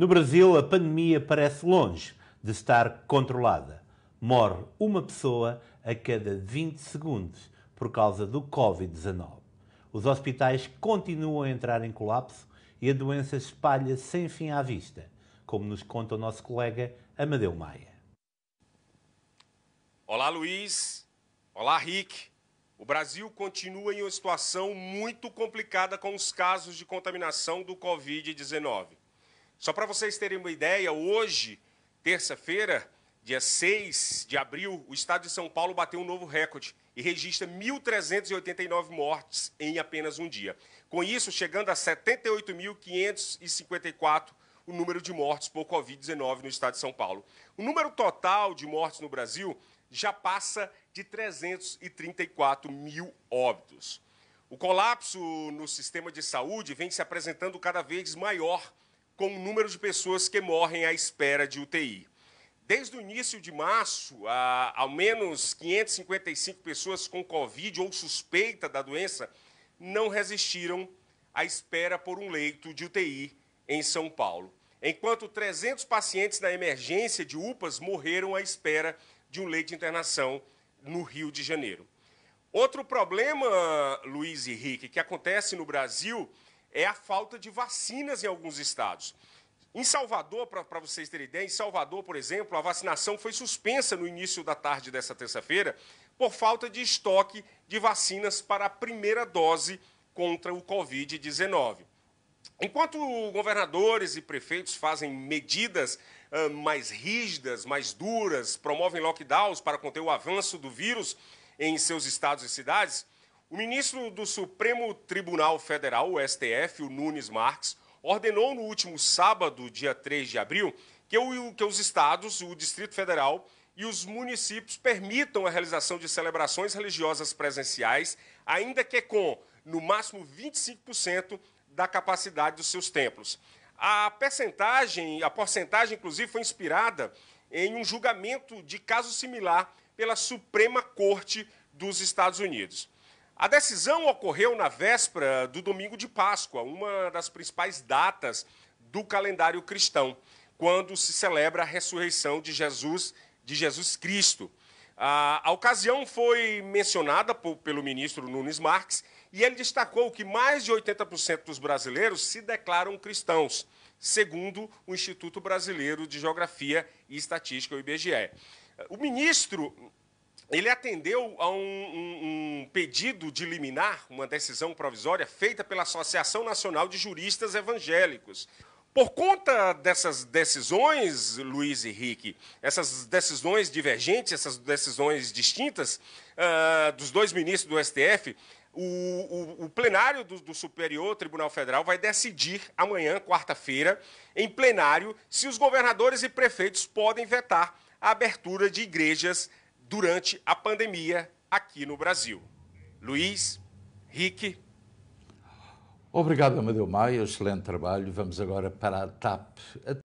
No Brasil, a pandemia parece longe de estar controlada. Morre uma pessoa a cada 20 segundos por causa do Covid-19. Os hospitais continuam a entrar em colapso e a doença espalha-se sem fim à vista, como nos conta o nosso colega Amadeu Maia. Olá, Luiz. Olá, Rick. O Brasil continua em uma situação muito complicada com os casos de contaminação do Covid-19. Só para vocês terem uma ideia, hoje, terça-feira, dia 6 de abril, o estado de São Paulo bateu um novo recorde e registra 1.389 mortes em apenas um dia. Com isso, chegando a 78.554 o número de mortes por Covid-19 no estado de São Paulo. O número total de mortes no Brasil já passa de 334 mil óbitos. O colapso no sistema de saúde vem se apresentando cada vez maior com o número de pessoas que morrem à espera de UTI. Desde o início de março, a, ao menos 555 pessoas com Covid ou suspeita da doença não resistiram à espera por um leito de UTI em São Paulo. Enquanto 300 pacientes na emergência de UPAs morreram à espera de um leito de internação no Rio de Janeiro. Outro problema, Luiz e Henrique, que acontece no Brasil é a falta de vacinas em alguns estados. Em Salvador, para vocês terem ideia, em Salvador, por exemplo, a vacinação foi suspensa no início da tarde dessa terça-feira por falta de estoque de vacinas para a primeira dose contra o Covid-19. Enquanto governadores e prefeitos fazem medidas uh, mais rígidas, mais duras, promovem lockdowns para conter o avanço do vírus em seus estados e cidades, o ministro do Supremo Tribunal Federal, o STF, o Nunes Marques, ordenou no último sábado, dia 3 de abril, que, o, que os estados, o Distrito Federal e os municípios permitam a realização de celebrações religiosas presenciais, ainda que com, no máximo, 25% da capacidade dos seus templos. A percentagem, a porcentagem, inclusive, foi inspirada em um julgamento de caso similar pela Suprema Corte dos Estados Unidos. A decisão ocorreu na véspera do domingo de Páscoa, uma das principais datas do calendário cristão, quando se celebra a ressurreição de Jesus, de Jesus Cristo. a ocasião foi mencionada por, pelo ministro Nunes Marques e ele destacou que mais de 80% dos brasileiros se declaram cristãos, segundo o Instituto Brasileiro de Geografia e Estatística, o IBGE. O ministro ele atendeu a um, um, um, pedido de liminar, uma decisão provisória feita pela Associação Nacional de Juristas Evangélicos. Por conta dessas decisões, Luiz Henrique, essas decisões divergentes, essas decisões distintas uh, dos dois ministros do STF, o, o, o, plenário do, do, Superior Tribunal Federal vai decidir amanhã, quarta-feira, em plenário, se os governadores e prefeitos podem vetar a abertura de igrejas durante a pandemia aqui no Brasil. Luiz, Rick. Obrigado, Amadeu Maia, excelente trabalho. Vamos agora para a TAP.